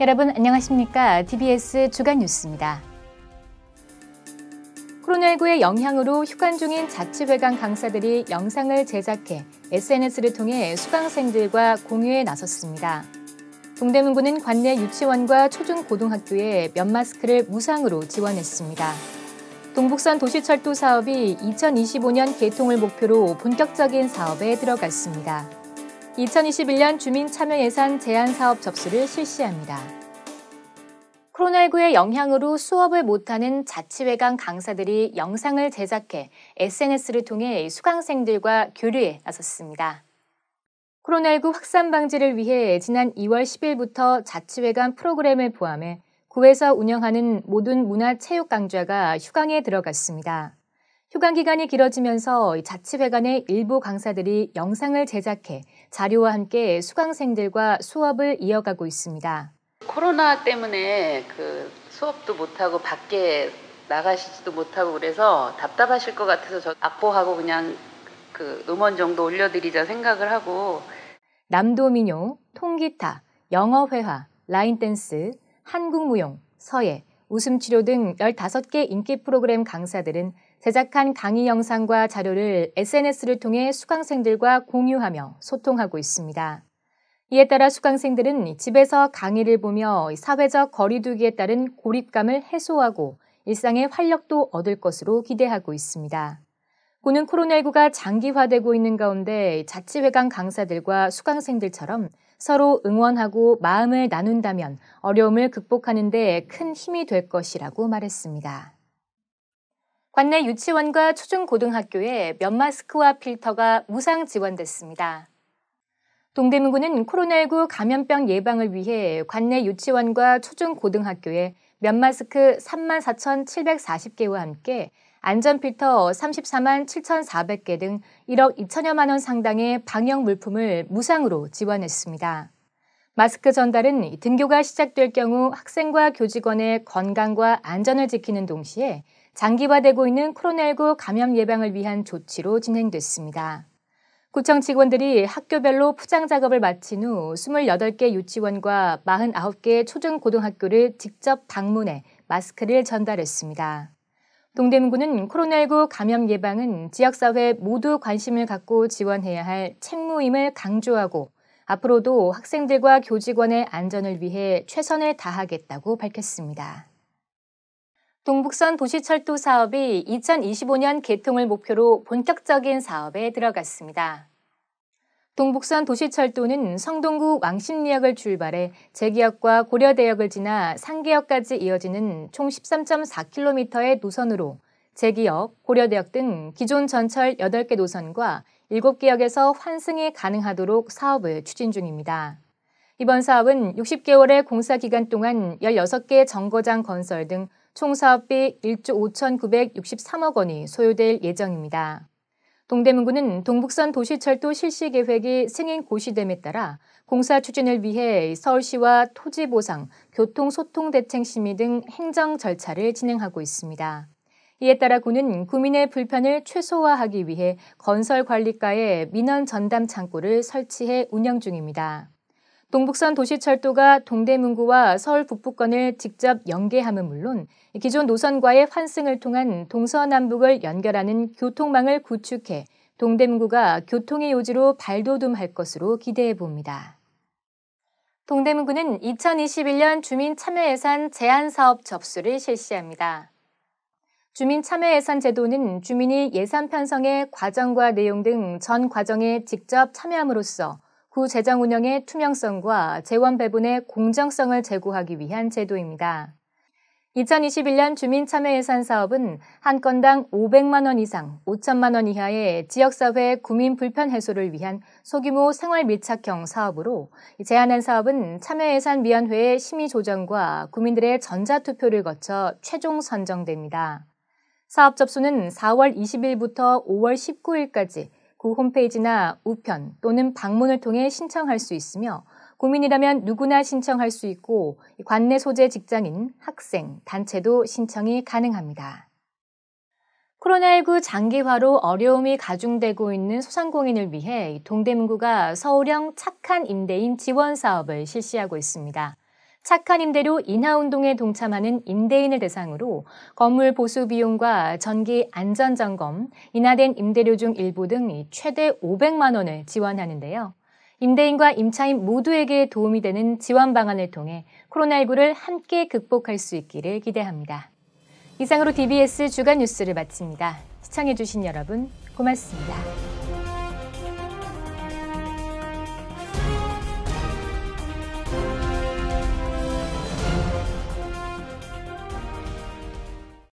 여러분 안녕하십니까? TBS 주간 뉴스입니다. 코로나19의 영향으로 휴관 중인 자치회관 강사들이 영상을 제작해 SNS를 통해 수강생들과 공유에 나섰습니다. 동대문구는 관내 유치원과 초중고등학교에 면 마스크를 무상으로 지원했습니다. 동북선 도시철도 사업이 2025년 개통을 목표로 본격적인 사업에 들어갔습니다. 2021년 주민 참여 예산 제한 사업 접수를 실시합니다. 코로나19의 영향으로 수업을 못하는 자치회관 강사들이 영상을 제작해 SNS를 통해 수강생들과 교류에 나섰습니다. 코로나19 확산 방지를 위해 지난 2월 10일부터 자치회관 프로그램을 포함해 구에서 운영하는 모든 문화체육 강좌가 휴강에 들어갔습니다. 휴강 기간이 길어지면서 자치회관의 일부 강사들이 영상을 제작해 자료와 함께 수강생들과 수업을 이어가고 있습니다. 코로나 때문에 그 수업도 못하고 밖에 나가시지도 못하고 그래서 답답하실 것 같아서 저 악보하고 그냥 그 음원 정도 올려드리자 생각을 하고 남도민요, 통기타, 영어회화, 라인댄스, 한국무용, 서예, 웃음치료 등 15개 인기 프로그램 강사들은 제작한 강의 영상과 자료를 SNS를 통해 수강생들과 공유하며 소통하고 있습니다. 이에 따라 수강생들은 집에서 강의를 보며 사회적 거리두기에 따른 고립감을 해소하고 일상의 활력도 얻을 것으로 기대하고 있습니다. 고는 코로나19가 장기화되고 있는 가운데 자치회관 강사들과 수강생들처럼 서로 응원하고 마음을 나눈다면 어려움을 극복하는 데 큰 힘이 될 것이라고 말했습니다. 관내 유치원과 초중고등학교에 면 마스크와 필터가 무상 지원됐습니다. 동대문구는 코로나19 감염병 예방을 위해 관내 유치원과 초중고등학교에 면 마스크 34,740개와 함께 안전필터 34만 7,400개 등 1억 2천여만 원 상당의 방역 물품을 무상으로 지원했습니다. 마스크 전달은 등교가 시작될 경우 학생과 교직원의 건강과 안전을 지키는 동시에 장기화되고 있는 코로나19 감염 예방을 위한 조치로 진행됐습니다. 구청 직원들이 학교별로 포장 작업을 마친 후 28개 유치원과 49개 초중고등학교를 직접 방문해 마스크를 전달했습니다. 동대문구는 코로나19 감염 예방은 지역사회 모두 관심을 갖고 지원해야 할 책무임을 강조하고 앞으로도 학생들과 교직원의 안전을 위해 최선을 다하겠다고 밝혔습니다. 동북선 도시철도 사업이 2025년 개통을 목표로 본격적인 사업에 들어갔습니다. 동북산 도시철도는 성동구 왕십리역을 출발해 제기역과 고려대역을 지나 상계역까지 이어지는 총 13.4km의 노선으로 제기역, 고려대역 등 기존 전철 8개 노선과 7개 역에서 환승이 가능하도록 사업을 추진 중입니다. 이번 사업은 60개월의 공사 기간 동안 16개 정거장 건설 등 총 사업비 1조 5,963억 원이 소요될 예정입니다. 동대문구는 동북선 도시철도 실시 계획이 승인 고시됨에 따라 공사 추진을 위해 서울시와 토지 보상, 교통 소통 대책 심의 등 행정 절차를 진행하고 있습니다. 이에 따라 구는 구민의 불편을 최소화하기 위해 건설 관리과에 민원 전담 창구를 설치해 운영 중입니다. 동북선 도시철도가 동대문구와 서울 북부권을 직접 연계함은 물론 기존 노선과의 환승을 통한 동서남북을 연결하는 교통망을 구축해 동대문구가 교통의 요지로 발돋움할 것으로 기대해 봅니다. 동대문구는 2021년 주민참여예산 제한사업 접수를 실시합니다. 주민참여예산 제도는 주민이 예산 편성의 과정과 내용 등 전 과정에 직접 참여함으로써 구 재정 운영의 투명성과 재원 배분의 공정성을 제고하기 위한 제도입니다. 2021년 주민 참여 예산 사업은 한 건당 500만 원 이상, 5천만 원 이하의 지역사회 구민 불편 해소를 위한 소규모 생활 밀착형 사업으로 제안한 사업은 참여 예산 위원회의 심의 조정과 구민들의 전자투표를 거쳐 최종 선정됩니다. 사업 접수는 4월 20일부터 5월 19일까지 구 그 홈페이지나 우편 또는 방문을 통해 신청할 수 있으며 고민이라면 누구나 신청할 수 있고 관내 소재 직장인, 학생, 단체도 신청이 가능합니다. 코로나19 장기화로 어려움이 가중되고 있는 소상공인을 위해 동대문구가 서울형 착한 임대인 지원 사업을 실시하고 있습니다. 착한 임대료 인하 운동에 동참하는 임대인을 대상으로 건물 보수 비용과 전기 안전 점검, 인하된 임대료 중 일부 등 최대 500만 원을 지원하는데요. 임대인과 임차인 모두에게 도움이 되는 지원 방안을 통해 코로나19를 함께 극복할 수 있기를 기대합니다. 이상으로 DBS 주간 뉴스를 마칩니다. 시청해주신 여러분 고맙습니다.